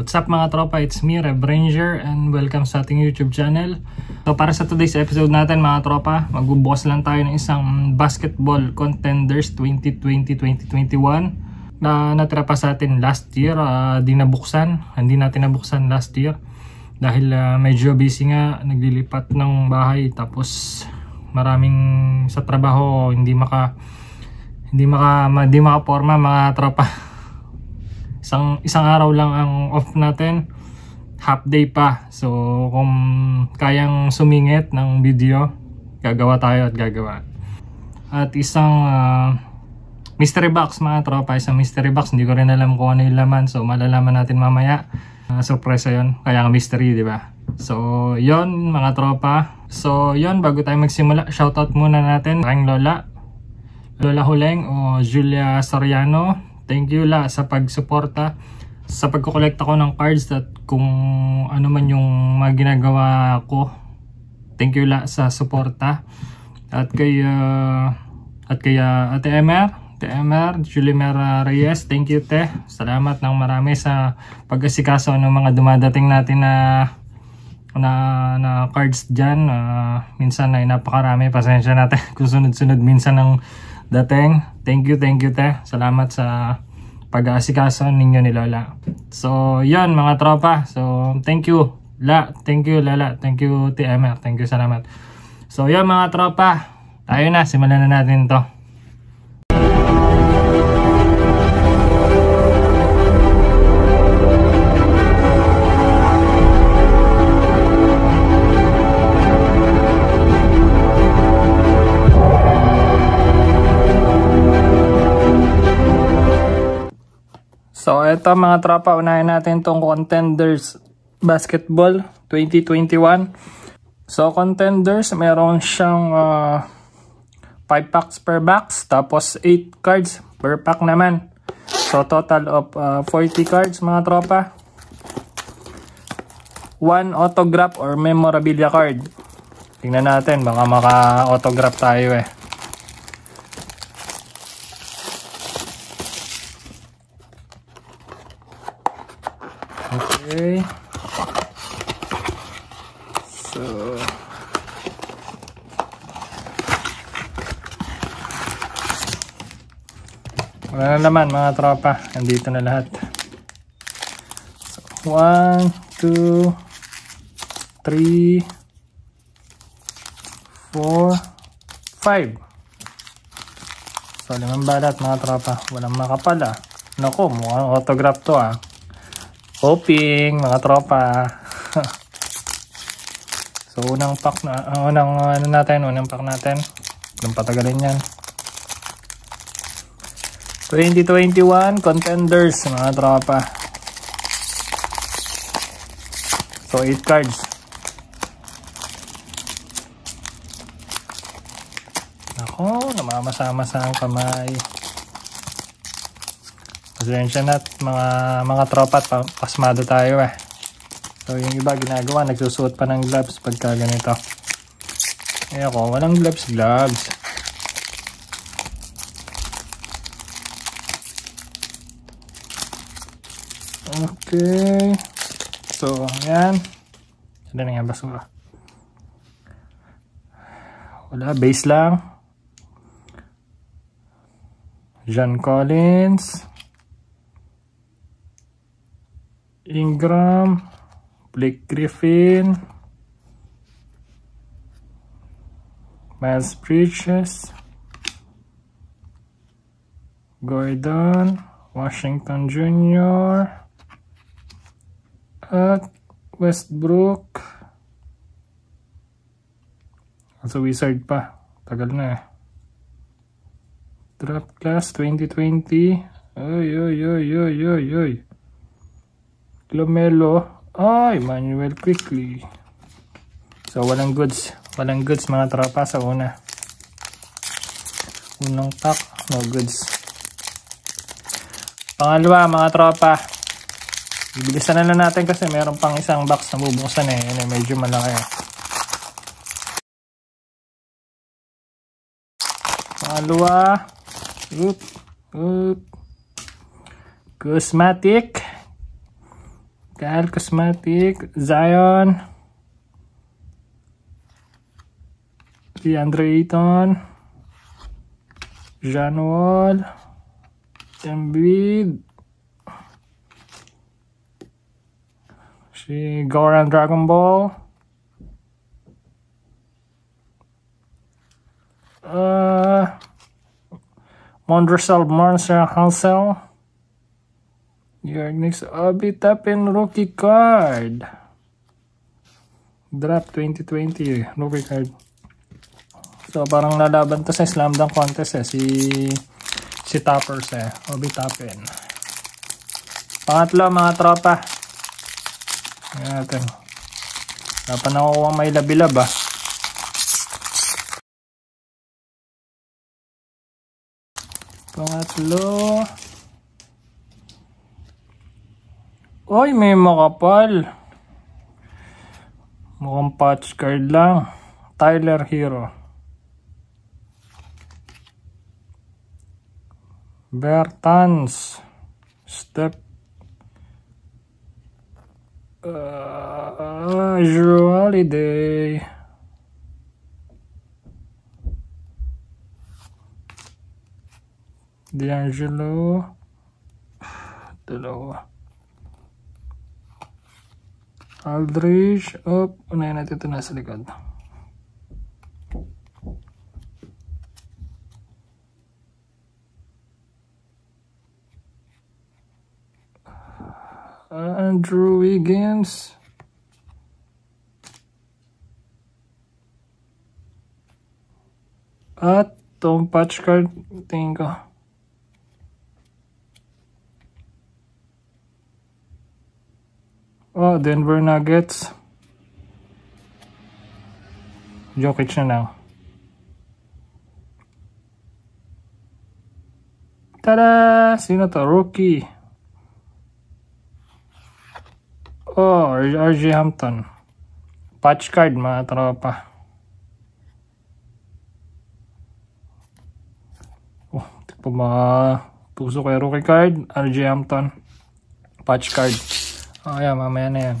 What's up mga tropa? It's me, Rev and welcome sa ating YouTube channel. So para sa today's episode natin mga tropa, mag-boss lang tayo ng isang Basketball Contenders 2020-2021 na natira pa sa atin last year, uh, di nabuksan, hindi natin nabuksan last year dahil uh, medyo busy nga, naglilipat ng bahay tapos maraming sa trabaho hindi maka hindi maka hindi maka makaporma mga tropa Isang, isang araw lang ang off natin. Half day pa. So kung kayang sumingit ng video, gagawa tayo at gagawa. At isang uh, mystery box mga tropa. Isang mystery box. Hindi ko rin alam kung ano yung laman. So malalaman natin mamaya. Uh, ah, surpresa yon Kaya nga mystery, di ba? So, yon mga tropa. So, yon bago tayo magsimula, shoutout muna natin. Rang Lola, Lola Huleng o Julia Soriano. Thank you la sa pagsuporta sa pagko-collect ako ng cards at kung ano man yung mga ginagawa ko. Thank you la sa suporta. At kay uh, at kay uh, Ate MR, Ate Julie Mera Reyes, thank you te. Salamat ng marami sa pag-asikaso ng mga dumadating natin na na, na cards diyan. Uh, ah, minsan ay napakarami, pasensya natin kung sunod-sunod minsan ng Dating, thank you, thank you te. Salamat sa pag-aasikaso ninyo ni Lola. So, yon mga tropa. So, thank you. La, thank you Lala. Thank you TMR. Thank you, salamat. So, yon mga tropa. Tayo na, simulan na natin to. So, eto mga tropa, unahin natin tong Contenders Basketball 2021. So, Contenders, meron siyang 5 uh, ah, packs per box, tapos 8 cards per pack naman. So, total of uh, ah, 40 cards mga tropa. 1 autograph or memorabilia card. Tingnan natin, baka maka-autograph tayo eh. wala na naman mga tropa andito na lahat 1 2 3 4 5 so balat mga tropa walang makapala. ah naku mukhang autograph to ah hoping mga tropa so unang pack na uh, unang ano uh, natin unang pack natin Nang patagalin yan 2021 contenders mga tropa. So 8 cards. Nako, namamasama sa ang kamay. Pasensya na mga mga tropa at pasmado tayo eh. So yung iba ginagawa nagsusuot pa ng gloves pagka ganito. Eh ako, walang gloves, gloves. Okay. So, ayan. Saan na nga basura? Wala, base lang. John Collins. Ingram. Blake Griffin. Miles Bridges. Gordon. Washington Jr at Westbrook. At sa Wizard pa. Tagal na eh. Draft class 2020. Oy, oy, oy, oy, oy, oy. Lomelo. Ay, Manuel quickly. So, walang goods. Walang goods mga tropa sa una. Unang pack, no goods. Pangalawa mga tropa. Bibilisan na lang natin kasi meron pang isang box na bubuksan eh. Yan eh, medyo malaki. Pangalawa. Oop. Oop. Cosmetic. Kyle Cosmetic. Zion. DeAndre Ayton. John Wall. Embiid. si Goran Dragon Ball. Uh, Mondresal Marcel Hansel. Your next Obita Pen rookie card. Draft 2020 rookie card. So parang lalaban to sa slam dunk contest eh. Si, si Toppers eh. Obita Pen. Pangatlo mga tropa. Ayan natin. Dapat nakukuha may labilab ah. Pangatlo. Oy, may makapal. Mukhang patch card lang. Tyler Hero. Bertans. Step Uh, your holiday. D'Angelo. Dalawa. Aldridge. Oh, Unayan natin ito nasa likod. Andrew Wiggins. At Tompačka Tinga. Oh, Denver Nuggets. Jokic na now. Tada! Sino to? Rookie. ko, RG Hampton. Patch card mga tropa. Oh, tigpa mga puso kay rookie card, RG Hampton. Patch card. Oh, ayan, mamaya na yan.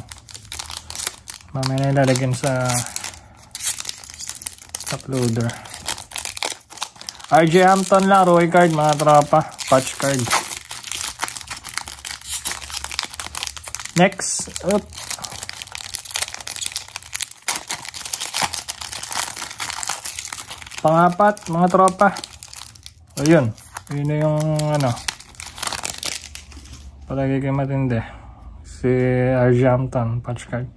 Mamaya na ilalagyan sa uploader. RJ Hampton lang, Roy card, mga tropa, patch card. Next up. Pangapat, mga tropa. Ayun. Yun na yung ano. Palagi kayo matindi. Si Arjantan, patch card.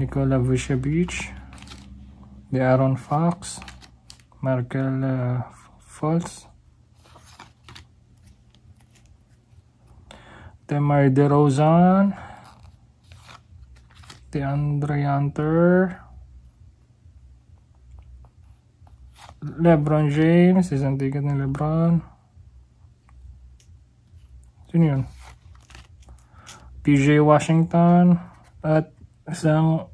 Nicola Vucevic. The Aaron Fox. Markel uh, Fultz. Demar DeRozan, DeAndre Hunter, Lebron James, isang ticket ni Lebron. Sino yun? PJ Washington at isang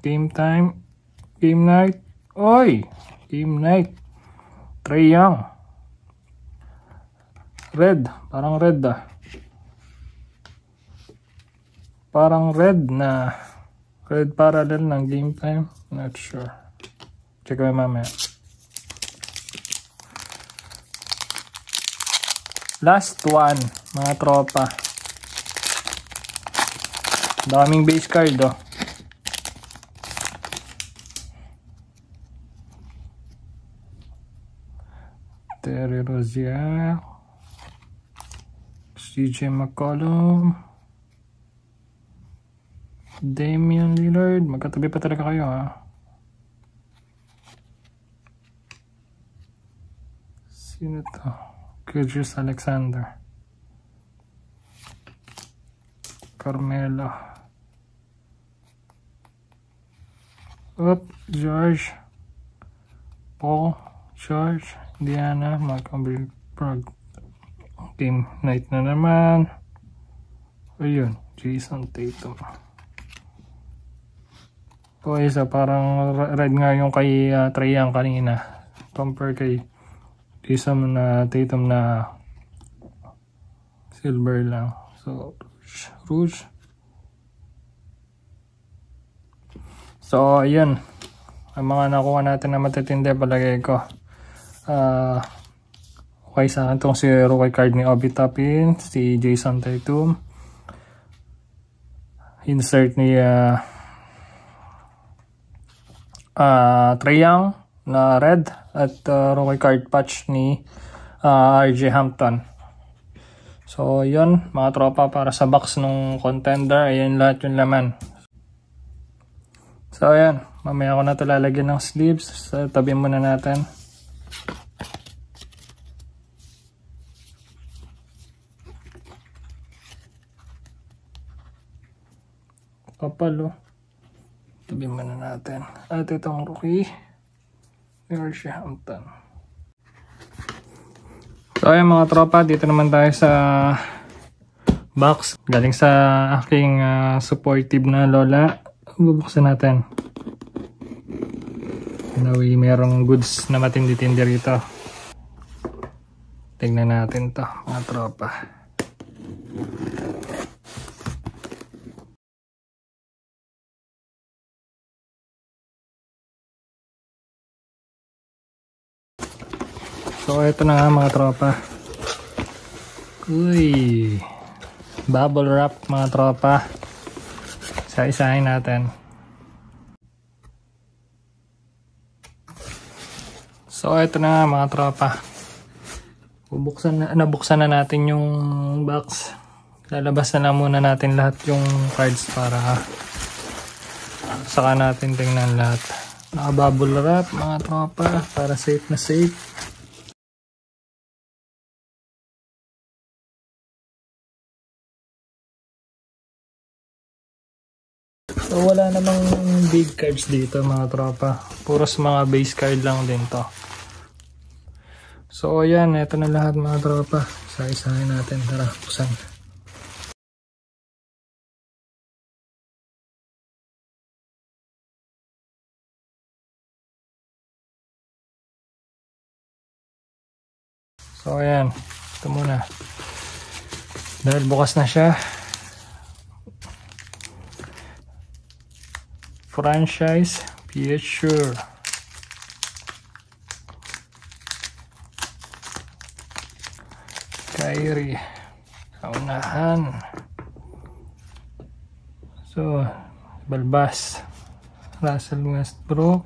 game time, game night. Oy! Game night. Trey Young. Red. Parang red ah parang red na red parallel ng game time not sure check ko mamaya last one mga tropa daming base card oh Terry Rozier CJ McCollum Damian Lillard, magkatabi pa talaga kayo ha. Sino to? Kyrgios Alexander. Carmelo. Up, George. Paul, George, Diana, Montgomery, Prague. Game night na naman. Ayun, Jason Tatum po isa eh, parang red nga yung kay uh, ah, Trayan kanina compare kay isang na Tatum na silver lang so rouge so ayun ang mga nakuha natin na matitindi palagay ko uh, okay sa akin itong si Rukay card ni Obi Tapin si Jason Tatum insert ni uh, uh, Trae Young na red at uh, rookie card patch ni uh, RJ Hampton. So, yon mga tropa para sa box nung contender. Ayan lahat yung laman. So, ayan. Mamaya ko na ito lalagyan ng sleeves. So, tabi muna natin. Kapal, oh sabihin muna natin. At itong rookie, Mercia Hampton. So ayan mga tropa, dito naman tayo sa box. Galing sa aking uh, supportive na lola. Bubuksan natin. Nawi merong goods na matindi-tindi rito. Tingnan natin to mga tropa. ito na nga mga tropa. Uy. Bubble wrap mga tropa. Isa-isahin natin. So ito na nga mga tropa. Bubuksan na, nabuksan na natin yung box. Lalabas na lang muna natin lahat yung cards para saka natin tingnan lahat. Naka bubble wrap mga tropa para safe na safe. wala namang big cards dito mga tropa. Puros mga base card lang din to. So ayan, ito na lahat mga tropa. Isa-isahin natin. Tara, pusan. So ayan, ito muna. Dahil bukas na siya, franchise picture. Kyrie. Kaunahan. So, Balbas. Russell Westbrook.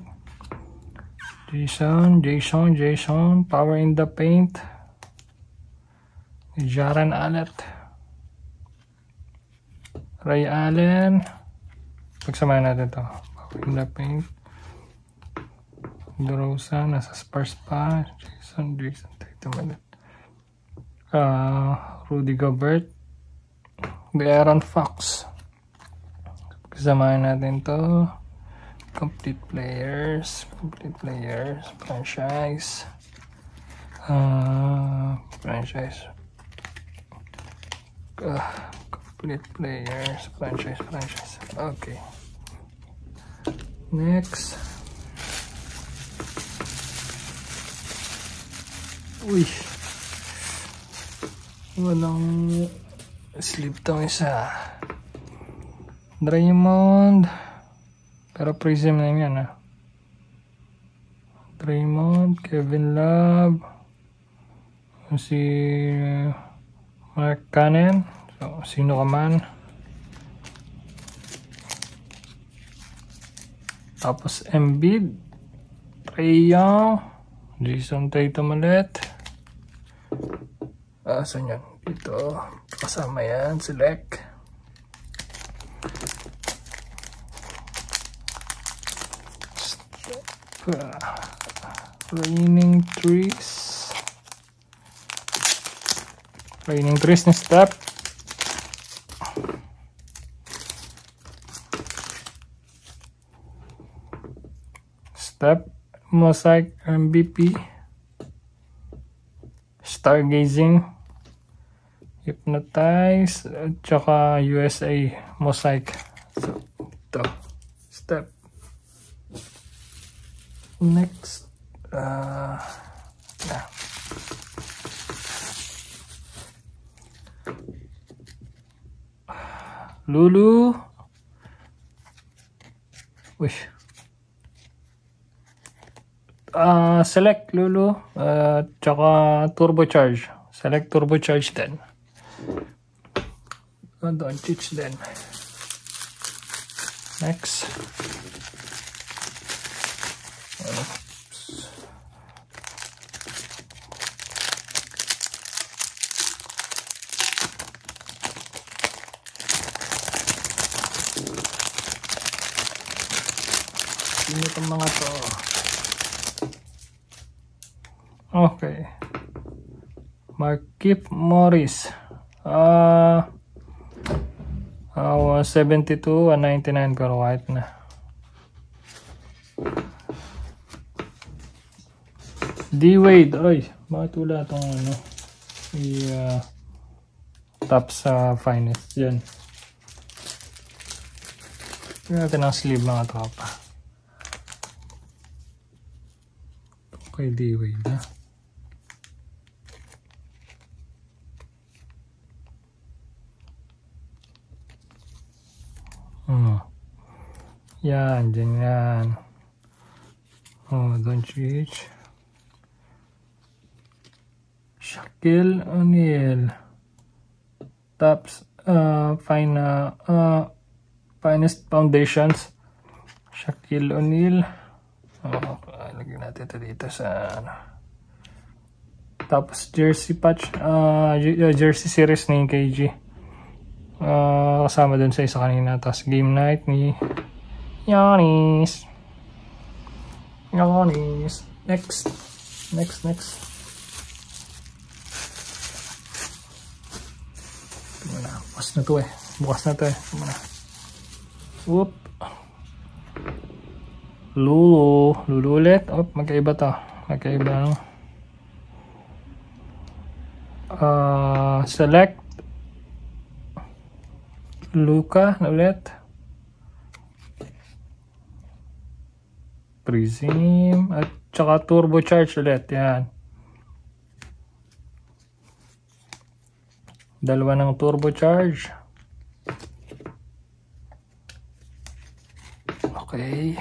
Jason, Jason, Jason. Power in the paint. Jaren Alert. Ray Allen. Pagsamahan natin ito. Bakunda Paint. Dorosa, nasa sparse pa. Jason, Jason, Tatum, Manet. Uh, Rudy Gobert. The Aaron Fox. Pagsamahan natin ito. Complete players. Complete players. Franchise. Uh, franchise. Uh, complete players. Franchise, franchise. Okay. Next. Uy. Walang sleep tong isa. Draymond. Pero prism na yun ah. Draymond, Kevin Love, si uh, Mark Cannon, so, sino ka man. Tapos Embiid. Trae Young. Jason Tatum ulit. Ah, saan yan? Dito. Kasama yan. Select. Ah, Raining trees. Raining trees ni Step. step mosaic MVP, stargazing hypnotize at saka usa mosaic so ito step next uh, yeah. lulu wish uh, select Lulu at uh, tsaka turbocharge. Select turbocharge din. And on teach din. Next. Oops. Hindi mga to. Skip Morris. Ah, uh, uh, 72, 99 color white na. D-Wade. Oy, bakit wala itong ano? I, uh, top sa finest. Yan. Tignan natin ang sleeve mga tropa. Okay, D-Wade ha. Ah. Oh. Yan, ganyan. Oh, Doncic. Shaquille O'Neal. Tops uh, fine, uh, uh finest foundations. Shaquille O'Neal. Oh, lagyan natin ito dito sa ano. Tapos jersey patch, uh, uh, jersey series na yung KG. Uh, kasama dun sa isa kanina. Tapos game night ni Yanis. Yanis. Next. Next, next. Tumana. na. Bukas na to eh. Bukas na to eh. Tumana. na. Whoop. Lulu. Lulu ulit. Oh, magkaiba to. Magkaiba no. Uh, ah, select Luka na ulit. Prism eh, at tsaka turbocharge ulit. Yan. Dalawa ng turbocharge. Okay.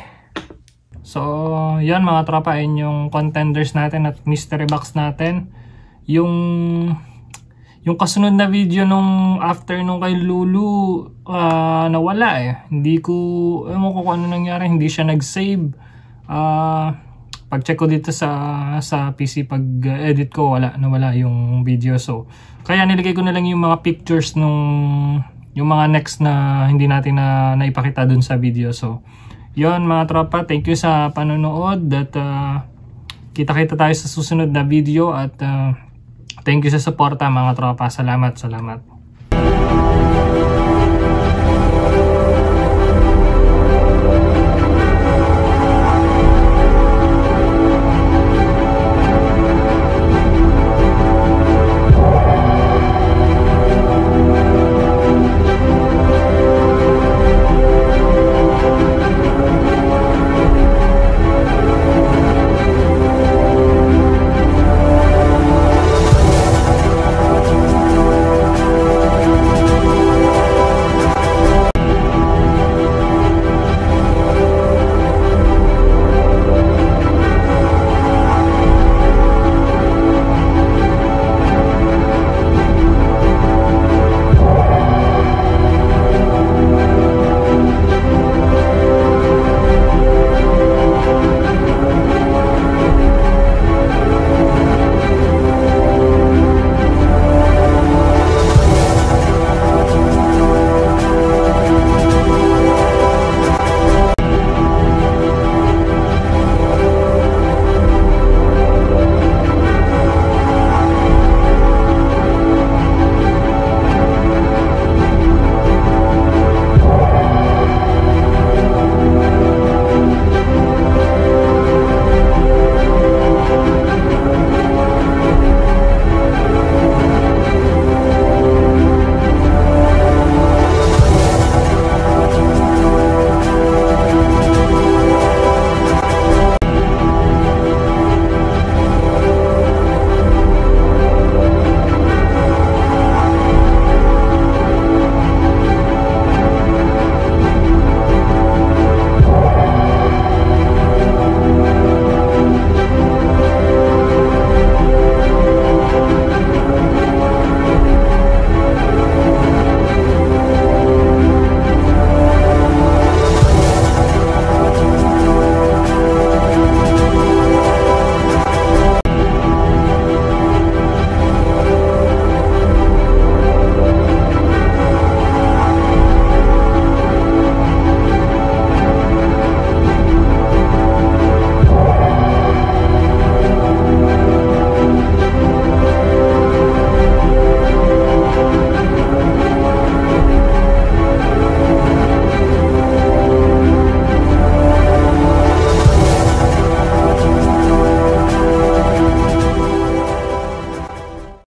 So, yan mga tropa, yun yung contenders natin at mystery box natin. Yung yung kasunod na video nung after nung kay Lulu, uh, nawala eh. Hindi ko, ewan ko ano nangyari, hindi siya nag-save. Uh, pag-check ko dito sa, sa PC, pag-edit ko, wala, nawala yung video. So, kaya nilagay ko na lang yung mga pictures nung, yung mga next na hindi natin na naipakita dun sa video. So, yon mga tropa, thank you sa panonood at uh, kita-kita tayo sa susunod na video at uh, Thank you sa suporta mga tropa. Salamat, salamat.